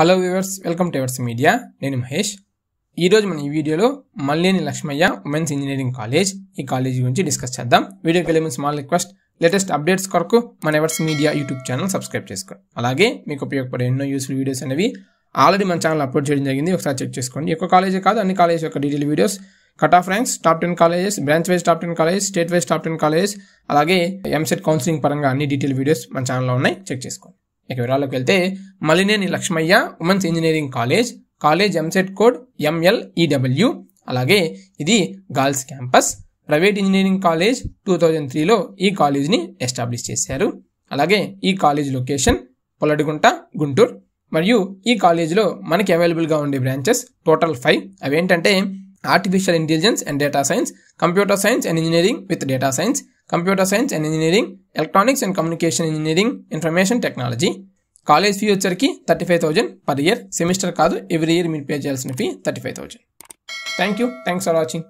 hello viewers welcome to Evers media నేను మహేష్ ఈరోజు మనం ఈ వీడియోలో Malineni Lakshmaiah women's engineering college ఈ కాలేజ్ గురించి డిస్కస్ చేద్దాం వీడియోకి వెళ్ళే ముందు స్మాల్ రిక్వెస్ట్ లేటెస్ట్ అప్డేట్స్ కొరకు మన Evers media YouTube channel subscribe చేసుకోండి అలాగే మీకు ఉపయోగపడే ఎన్నో యూస్ఫుల్ వీడియోస్ అనేవి ఆల్రెడీ మన ఛానల్ అప్లోడ్ చేయడం జరిగింది ఒకసారి చెక్ చేసుకోండి ఒక కాలేజే కాదు అన్ని కాలేజ్ యొక్క detail videos cut off ranks top ten colleges branch wise top ten colleges state wise top ten colleges అలాగే ఎంసెట్ కౌన్సిలింగ్ పరంగా అన్ని డీటెయిల్ వీడియోస్ మన ఛానల్లో ఉన్నాయి చెక్ చేసుకోండి ఇక వివరాలకు వెళ్తే Malineni Lakshmaiah women's engineering college college EAMCET code M L E W అలాగే ఇది girls campus private engineering college two thousand త్రీలో ఈ కాలేజ్ని ఎస్టాబ్లిష్ చేశారు అలాగే ఈ కాలేజ్ లొకేషన్ పొలడుగుంట గుంటూరు మరియు ఈ కాలేజీలో మనకి అవైలబుల్గా ఉండే బ్రాంచెస్ టోటల్ ఫైవ్ అవేంటంటే artificial intelligence and data science computer science and engineering with data science computer science and engineering electronics and communication engineering information technology college fee వచ్చరికి thirty five thousand per year semester కాదు every year మీరు pay చేయాల్సిన fee thirty five thousand thank you thanks for watching